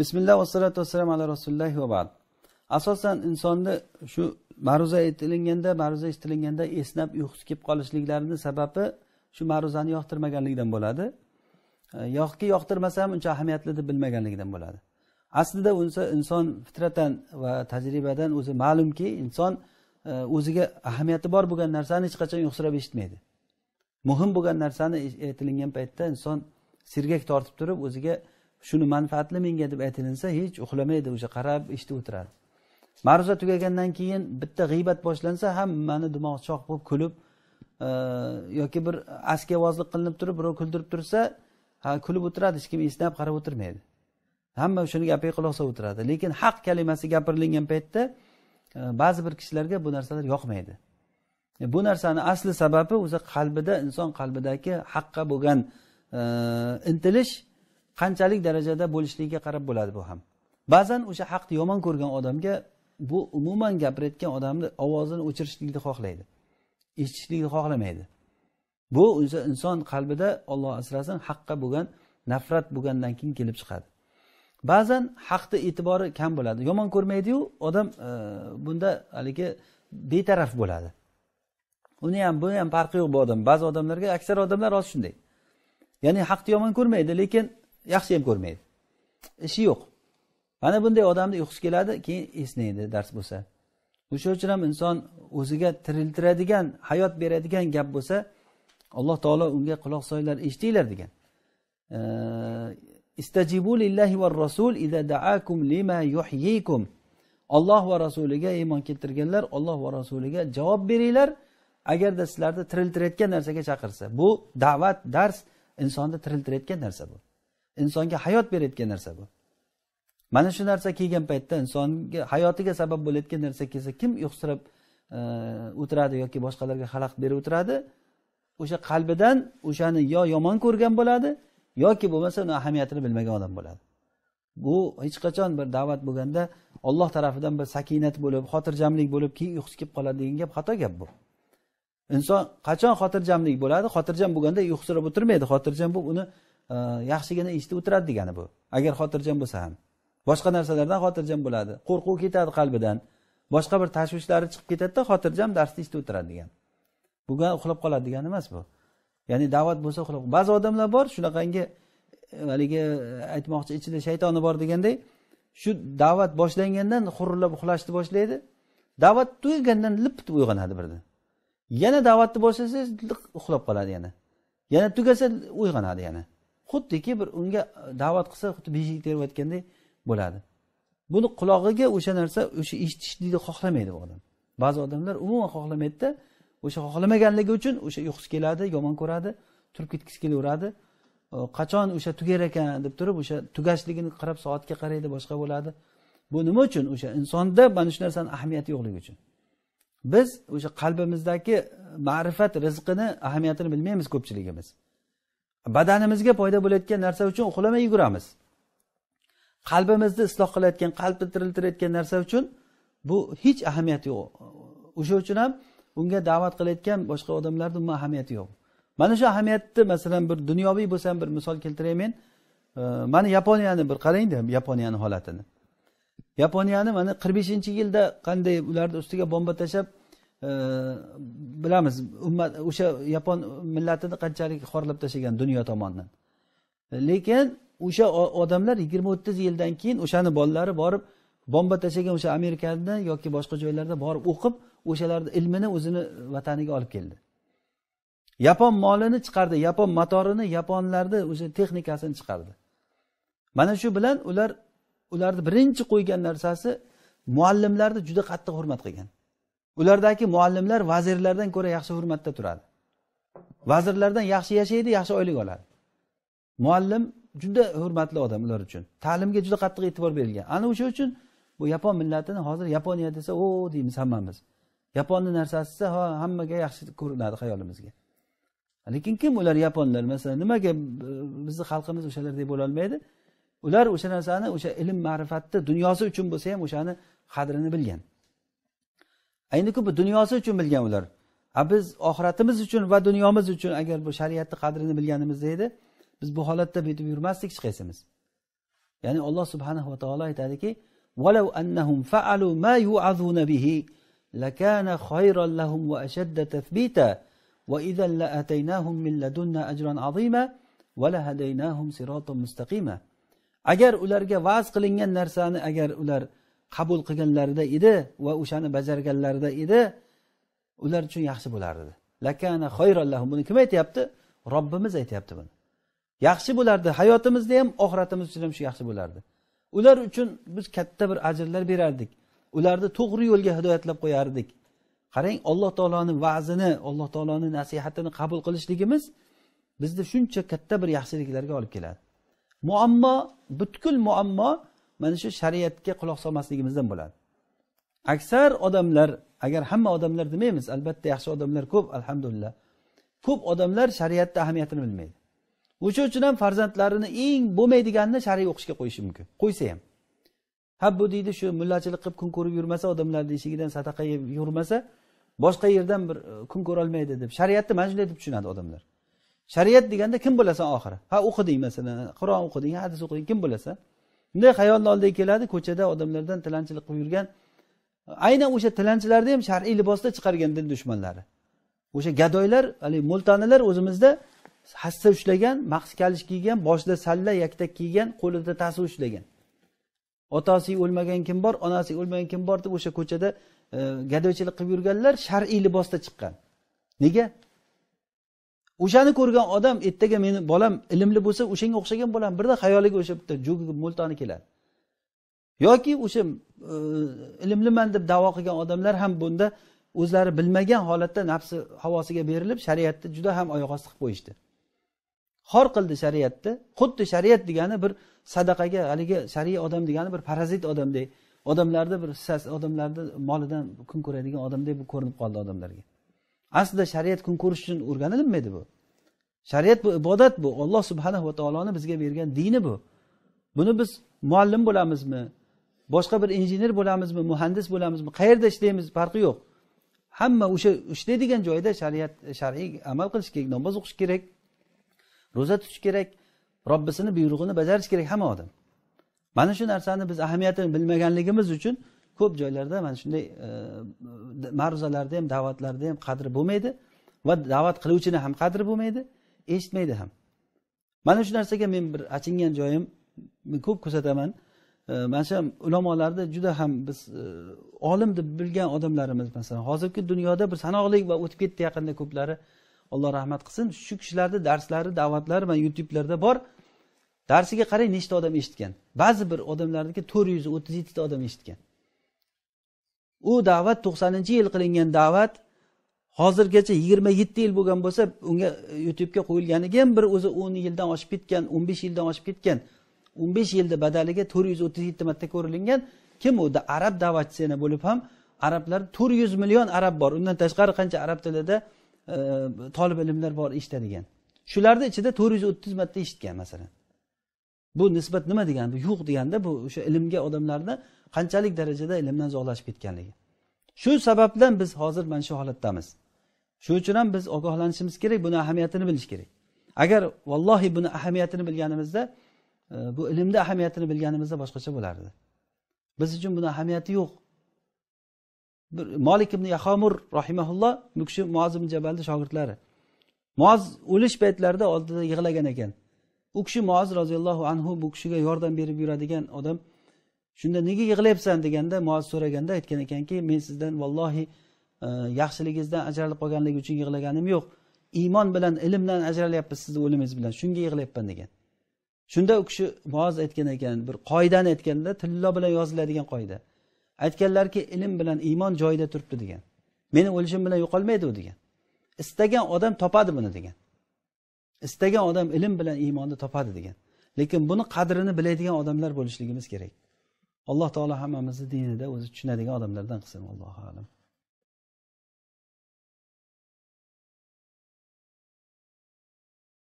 bismillah vassalatu vassalam ala rasulullohi va bad asosan insonni shu ma'ruza aytilinganda ma'ruza eshitilinganda esnab uyqusi kelib qolishliklarini sababi shu ma'ruzani yoqtirmaganligidan bo'ladi e, yoki ham uncha ahamiyatli deb bilmaganligidan bo'ladi aslida unsa inson fitratan va tajribadan o'zi ma'lumki inson e, o'ziga ahamiyati bor bo'lgan narsani hech qachon yo'qsirab eshitmaydi muhim bo'lgan narsani e-, aytilingan paytda inson sergak tortib turib o'ziga shuni manfaatli menga deb aytilinsa hech uxlamaydi o'sha qarab eshitib o'tiradi ma'ruza tugagandan keyin bitta g'iybat boshlansa hammani dimog'i choq bo'lib kulib e, yoki bir askavozlik qilinib turib birov kuldirib tursa ha kulib o'tiradi hech kim esnab qarab o'tirmaydi hamma o'shani gapiga quloq solib o'tiradi lekin haq kalimasi gapirilgan paytda e, ba'zi bir kishilarga bu narsalar yoqmaydi e, bu narsani asli sababi o'zi qalbida inson qalbidagi haqqa bo'lgan intilish qanchalik darajada bo'lishligiga qarab bo'ladi bu ham ba'zan o'sha haqni yomon ko'rgan odamga bu umuman gapirayotgan odamni ovozini o'chirishlikni xohlaydi eshitishlikni xohlamaydi bu o'sha inson qalbida olloh asrasin haqqa bo'lgan nafrat bo'lgandan keyin kelib chiqadi ba'zan haqni e'tibori kam bo'ladi yomon ko'rmaydiyu odam e, bunda haligi betaraf bo'ladi uni ham buni ham farqi yo'q bu odam ba'zi odamlarga aksar odamlar hozir shunday ya'ni haqni yomon ko'rmaydi lekin yaxshi ham ko'rmaydi ishi yo'q mana bunday odamni uyqusi keladi keyin esnaydi dars bo'lsa o'sha uchun ham inson o'ziga tiriltiradigan hayot beradigan gap bo'lsa alloh taolo unga quloq solinglar eshitinglar degan va rasul daakum lima olloh va rasuliga iymon keltirganlar olloh va rasuliga javob beringlar agarda sizlarni tiriltirayotgan narsaga chaqirsa bu da'vat dars insonni tiriltirayotgan narsa bu insonga hayot berayotgan narsa bu mana shu narsa kelgan paytda insonga hayotiga sabab bo'layotgan narsa kelsa kim uyqusirab e, o'tiradi yoki boshqalarga xalaqit berib o'tiradi o'sha qalbidan o'shani yo yomon ko'rgan bo'ladi yoki bo'lmasa uni ahamiyatini bilmagan odam bo'ladi bu hech qachon bir da'vat bo'lganda olloh tarafidan bir sakinat bo'lib xotirjamlik bo'lib keyin uyqusi kelib qoladi degan gap xato gap bu inson qachon xotirjamlik bo'ladi xotirjam bo'lganda uyqusirab o'tirmaydi xotirjam bo'lib uni Э, yaxshigina eshitib o'tiradi degani bu agar xotirjam bo'lsa ham boshqa narsalardan xotirjam bo'ladi qo'rquv ketadi qalbidan boshqa bir tashvishlari chiqib ketadida xotirjam darsni eshitib o'tiradi degan bu uxlab qoladi degani emas bu ya'ni da'vat bo'lsa uxlab ba'zi odamlar bor shunaqangi e, haligi e, aytmoqchi ichida shaytoni bor deganday shu da'vat boshlangandan hurillab uxlashni boshlaydi da'vat tugagandan lippitib uyg'onadi birdan yana da'vatni boshlasangiz uxlab qoladi yana yana tugasa uyg'onadi yana xuddiki bir unga da'vat qilsa xuddi beshik terayotganday bo'ladi buni qulog'iga o'sha narsa o'sha eshitishlikni xohlamaydi u odam ba'zi odamlar umuman xohlamaydida o'sha xohlamaganligi uchun o'sha uyqusi keladi yomon ko'radi turib ketgisi kelaveradi qachon o'sha tugar ekan deb turib o'sha tugashligini qarab soatga qaraydi boshqa bo'ladi bu nima uchun o'sha insonda mana shu narsani ahamiyati yo'qligi uchun biz o'sha qalbimizdagi ma'rifat rizqini ahamiyatini bilmaymiz ko'pchiligimiz badanimizga foyda bo'layotgan narsa uchun uxlamay yuguramiz qalbimizni isloh qilayotgan qalbni tiriltirayotgan narsa uchun bu hech ahamiyati yo'q o'sha uchun ham unga da'vat qilayotgan boshqa odamlarni umuman ahamiyati yo'q mana shu ahamiyatni masalan bir dunyoviy bo'lsa ham bir misol keltiray men mana yaponiyani bir qarangda yaponiyani holatini yaponiyani mana qirq beshinchi yilda qanday ularni ustiga bomba tashlab bilamiz ummat o'sha yapon millatini qanchalik xorlab tashlagan dunyo tomonidan lekin o'sha odamlar yigirma o'ttiz yildan keyin o'shani bolalari borib bomba tashlagan o'sha amerikani yoki boshqa joylarda borib o'qib o'shalarni ilmini o'zini vataniga olib keldi yapon molini chiqardi yapon motorini yaponlarni o'sha texnikasini chiqardi mana shu bilan ular ularni birinchi qo'ygan narsasi muallimlarni juda qattiq hurmat qilgan ulardagi muallimlar vazirlardan ko'ra yaxshi hurmatda turadi vazirlardan yaxshi yashaydi yaxshi oylik oladi muallim juda hurmatli odam ular uchun ta'limga juda qattiq e'tibor berilgan ana o'sha uchun bu yapon millatini hozir yaponiya desa o deymiz hammamiz yaponni narsasi desa ha hammaga yaxshi ko'rinadi xayolimizga lekin kim ular yaponlar masalan nimaga bizni xalqimiz o'shalardek bo'lolmaydi ular o'sha narsani o'sha ilm ma'rifatni dunyosi uchun bo'lsa ham o'shani qadrini bilgan ayni bu dunyosi uchun bilgan ular a biz oxiratimiz uchun va dunyomiz uchun agar bu shariatni qadrini bilganimizda edi biz bu holatda betib yurmasdik hech qaysimiz ya'ni alloh subhanahu va taolo aytadiki annahum faalu ولو أنهم فعلوا ما يوعظون به لكان خيرا لهم وأشد تثبيتا وإذا لأتيناهم من لدنا أجرا عظيما ولهديناهم صراطا mustaqima agar ularga va'z qilingan narsani agar ular qabul qilganlarida edi va o'shani bajarganlarida edi ular uchun yaxshi bo'lardi lakana xoyrallahu buni kim aytyapti robbimiz aytyapti buni yaxshi bo'lardi hayotimizda ham oxiratimiz uchun ham shu yaxshi bo'lardi ular uchun biz katta bir ajrlar berardik ularni to'g'ri yo'lga hidoyatlab qo'yardik qarang alloh taoloni va'zini alloh taoloni nasihatini qabul qilishligimiz bizni shuncha katta bir yaxshiliklarga olib keladi muammo butkul muammo mana shu shariatga quloq solmasligimizdan bo'ladi aksar odamlar agar hamma odamlar demaymiz albatta yaxshi odamlar ko'p alhamdulillah ko'p odamlar shariatni ahamiyatini bilmaydi o'sha uchun ham farzandlarini eng bo'lmaydiganini shariy o'qishga qo'yishi mumkin qo'ysa ham ha bu deydi shu mullachilik qilib kun ko'rib yurmasa odamlarni eshigidan sadaqa yeb yurmasa boshqa yerdan bir e, kun ko'rolmaydi deb shariatni mana shunday deb tushunadi odamlar shariat deganda kim bo'lasan oxiri ha o'qiding masalan qur'on o'qiding hadis o'qiding kim bo'lasan bunday xayolni oldiga keladi ko'chada odamlardan tilanchilik qilib yurgan aynan o'sha tilanchilarni ham shar'iy libosda chiqargan din dushmanlari o'sha gadoylar haligi mo'ltanilar o'zimizda hassa ushlagan maxs kalish kiygan boshida salla yaktak kiygan qo'lida tasa ushlagan otasi o'lmagan kim bor onasi o'lmagan kim bor deb o'sha ko'chada e, gadoychilik qilib yurganlar shar'iy libosda chiqqan nega o'shani ko'rgan odam ertaga meni bolam ilmli bo'lsa o'shanga o'xshagan bolam birdan xayoliga o'sha bitta jo'ka mo'ltoni keladi yoki o'sha e, ilmliman deb davo qilgan odamlar ham bunda o'zlari bilmagan holatda nafsi havosiga berilib shariatni juda ham oyoq osti qilib qo'yishdi xor qildi shariatni xuddi shariat degani bir sadaqaga haligi shariy odam degani bir parazit odamdek odamlarni bir odamlarni molidan kun ko'radigan odamdek ko'rinib qoldi odamlarga aslida shariat kun ko'rish uchun o'rganilinmaydi bu shariat bu ibodat bu olloh subhanahu va taoloni bizga bergan dini bu buni biz muallim bo'lamizmi boshqa bir injener bo'lamizmi muhandis bo'lamizmi qayerda ishlaymiz farqi yo'q hamma o'sha ishlaydigan joyda shariat shar'iy amal qilish kerak namoz o'qish kerak ro'za tutish kerak robbisini buyrug'ini bajarish kerak hamma odam mana shu narsani biz ahamiyatini bilmaganligimiz uchun ko'p joylarda mana shunday e, ma'ruzalarda ham da'vatlarda ham qadri bo'lmaydi va da'vat qiluvchini ham qadri bo'lmaydi eshitmaydi ham mana shu narsaga men bir achingan joyim men ko'p kuzataman e, mana shu ulamolarni juda ham biz e, olim deb bilgan odamlarimiz masalan hozirgi dunyoda bir sanoqli va o'tib ketdi yaqinda ko'plari alloh rahmat qilsin shu kishilarni darslari da'vatlari mana youtubelarda bor darsiga qarang nechta odam eshitgan ba'zi bir odamlarniki to'rt yuz o'ttiz yettita odam eshitgan u da'vat to'qsoninchi yil qilingan da'vat hozirgacha yigirma yetti yil bo'lgan bo'lsa unga e, youtubega qo'yilganiga ham bir o'zi o'n yildan oshib ketgan o'n besh yildan oshib ketgan o'n besh yilda badaliga to'rt yuz o'ttiz yetti marta ko'rilingan kim u arab da'vatchisi yana bo'lib ham arablar to'rt yuz million arab bor undan tashqari qancha arab tilida e, tolib ilmlar bor eshitadigan shularni ichida to'rt yuz o'ttiz marta eshitgan masalan bu nisbat nima degani bu yo'q deganda bu o'sha ilmga odamlarni qanchalik darajada ilmdan uzoqlashib ketganligi shu sababdan biz hozir mana shu holatdamiz shuning uchun ham biz ogohlanishimiz kerak buni ahamiyatini bilish kerak agar vallohi buni ahamiyatini bilganimizda e, bu ilmni ahamiyatini bilganimizda boshqacha bo'lardi biz uchun buni ahamiyati yo'q bir molik ibn yahomur rohimaulloh bu kishi muoz ibn jabalni shogirdlari muoz o'lish paytlarida oldida yig'lagan ekan u kishi muoz roziyallohu anhu bu kishiga yordam berib yuradigan odam shunda nega yig'layapsan deganda muaz so'raganda aytgan ekanki men sizdan vallohi e, yaxshiligingizdan ajralib qolganligi uchun yig'laganim yo'q iymon bilan ilmdan ajralyapmiz sizni o'limingiz bilan shunga yig'layapman degan shunda u kishi muaz aytgan ekan bir qoidani aytganda tillo bilan yoziladigan qoida aytganlarki ilm bilan iymon joyida turibdi degan meni o'lishim bilan yo'qolmaydi u degan istagan odam topadi buni degan istagan odam ilm bilan iymonni topadi degan lekin buni qadrini biladigan odamlar bo'lishligimiz kerak alloh taolo hammamizni dinida o'zi tushunadigan odamlardan qilsin allohu alam